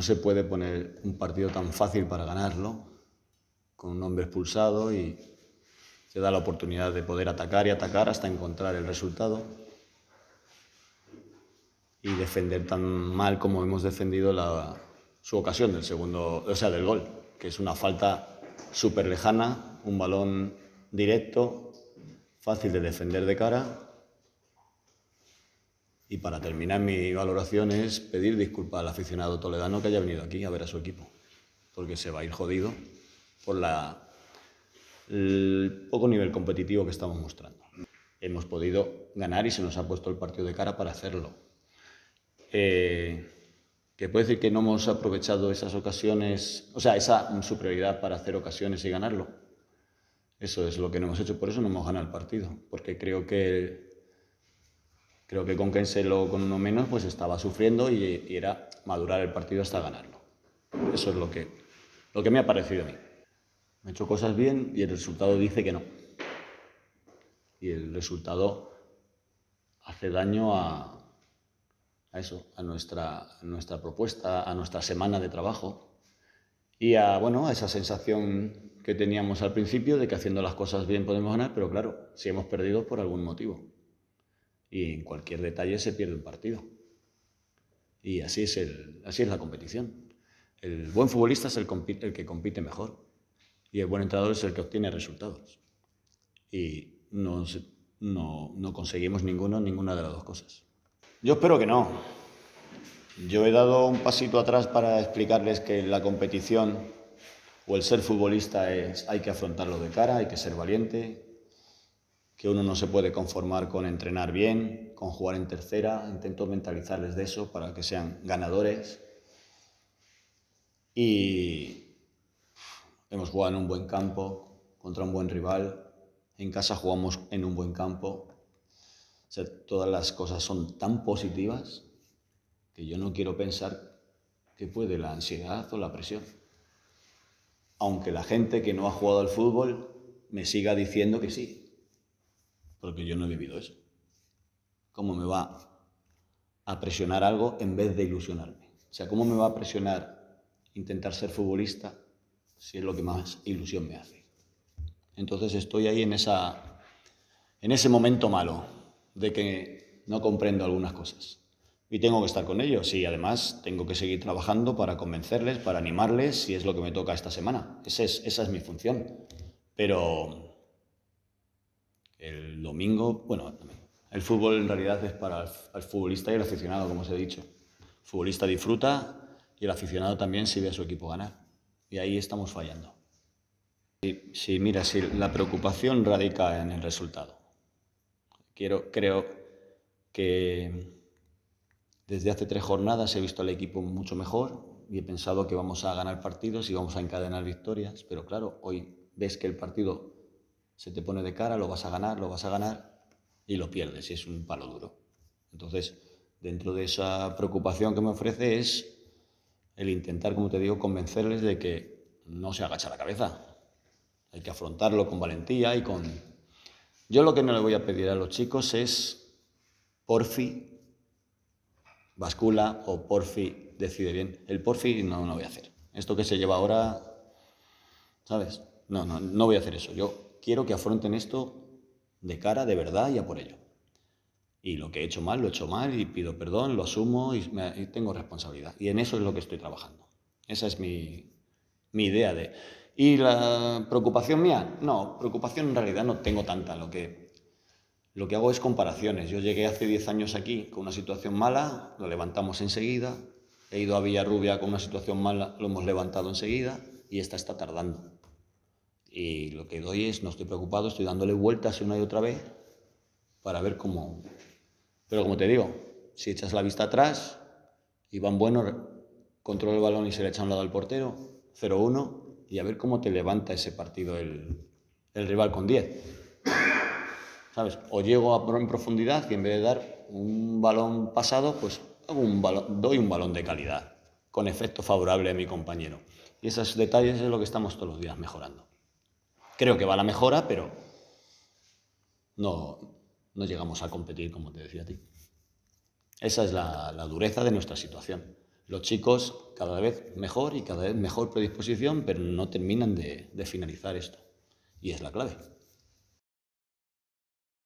no se puede poner un partido tan fácil para ganarlo, con un hombre expulsado y se da la oportunidad de poder atacar y atacar hasta encontrar el resultado y defender tan mal como hemos defendido la, su ocasión del segundo, o sea, del gol, que es una falta súper lejana, un balón directo, fácil de defender de cara y para terminar mi valoración es pedir disculpas al aficionado toledano que haya venido aquí a ver a su equipo, porque se va a ir jodido por la, el poco nivel competitivo que estamos mostrando. Hemos podido ganar y se nos ha puesto el partido de cara para hacerlo. Eh, que puede decir que no hemos aprovechado esas ocasiones, o sea, esa superioridad para hacer ocasiones y ganarlo. Eso es lo que no hemos hecho, por eso no hemos ganado el partido, porque creo que Creo que con Kenselo con uno menos pues estaba sufriendo y, era madurar el partido hasta ganarlo. Eso es lo que, lo que me ha parecido a mí. Me he hecho cosas bien y el resultado dice que no. Y el resultado hace daño a, a eso, a nuestra, nuestra propuesta, a nuestra semana de trabajo y a, bueno, a esa sensación que teníamos al principio de que haciendo las cosas bien podemos ganar, pero claro, si hemos perdido por algún motivo y en cualquier detalle se pierde un partido. Y así es, el, así es la competición. El buen futbolista es el, el que compite mejor y el buen entrenador es el que obtiene resultados. Y no, no, no conseguimos ninguno, ninguna de las dos cosas. Yo espero que no. Yo he dado un pasito atrás para explicarles que la competición o el ser futbolista es hay que afrontarlo de cara, hay que ser valiente, que uno no se puede conformar con entrenar bien, con jugar en tercera, intento mentalizarles de eso para que sean ganadores. Y hemos jugado en un buen campo, contra un buen rival, en casa jugamos en un buen campo. sea, todas las cosas son tan positivas que yo no quiero pensar que puede la ansiedad o la presión. Aunque la gente que no ha jugado al fútbol me siga diciendo que sí, porque yo no he vivido eso. ¿Cómo me va a presionar algo en vez de ilusionarme? O sea, ¿cómo me va a presionar intentar ser futbolista si es lo que más ilusión me hace? Entonces estoy ahí en, esa, en ese momento malo de que no comprendo algunas cosas. Y tengo que estar con ellos y además tengo que seguir trabajando para convencerles, para animarles, si es lo que me toca esta semana. es, esa es mi función. Pero el domingo, bueno, el fútbol en realidad es para el futbolista y el aficionado, como os he dicho. El futbolista disfruta y el aficionado también si ve a su equipo ganar. Y ahí estamos fallando. Sí, mira, la preocupación radica en el resultado. Quiero, creo que desde hace tres jornadas he visto al equipo mucho mejor y he pensado que vamos a ganar partidos y vamos a encadenar victorias, pero claro, hoy ves que el partido se te pone de cara, lo vas a ganar, lo vas a ganar y lo pierdes, y es un palo duro. Entonces, dentro de esa preocupación que me ofrece es el intentar, como te digo, convencerles de que no se agacha la cabeza. Hay que afrontarlo con valentía y con... Yo lo que no le voy a pedir a los chicos es, porfi, bascula o porfi, decide bien. El porfi no lo voy a hacer. Esto que se lleva ahora, ¿sabes? no, no voy a hacer eso. Yo quiero que afronten esto de cara, de verdad y a por ello. Y lo que he hecho mal, lo he hecho mal y pido perdón, lo asumo y, tengo responsabilidad. Y en eso es lo que estoy trabajando. Esa es mi, idea de... ¿Y la preocupación mía? No, preocupación en realidad no tengo tanta. Lo que, lo que hago es comparaciones. Yo llegué hace 10 años aquí con una situación mala, lo levantamos enseguida. He ido a Villarrubia con una situación mala, lo hemos levantado enseguida y esta está tardando. Y eh, lo que doy es, no estoy preocupado, estoy dándole vueltas una y otra vez para ver cómo... Pero como te digo, si echas la vista atrás, Iván Bueno controla el balón y se le echa a un lado al portero, 0-1, y a ver cómo te levanta ese partido el, rival con 10. ¿Sabes? O llego a, en profundidad y en vez de dar un balón pasado, pues un doy un balón de calidad, con efecto favorable a mi compañero. Y esos detalles es lo que estamos todos los días mejorando. Creo que va a la mejora, pero no, llegamos a competir, como te decía a ti. Esa es la, dureza de nuestra situación. Los chicos cada vez mejor y cada vez mejor predisposición, pero no terminan de finalizar esto. Y es la clave.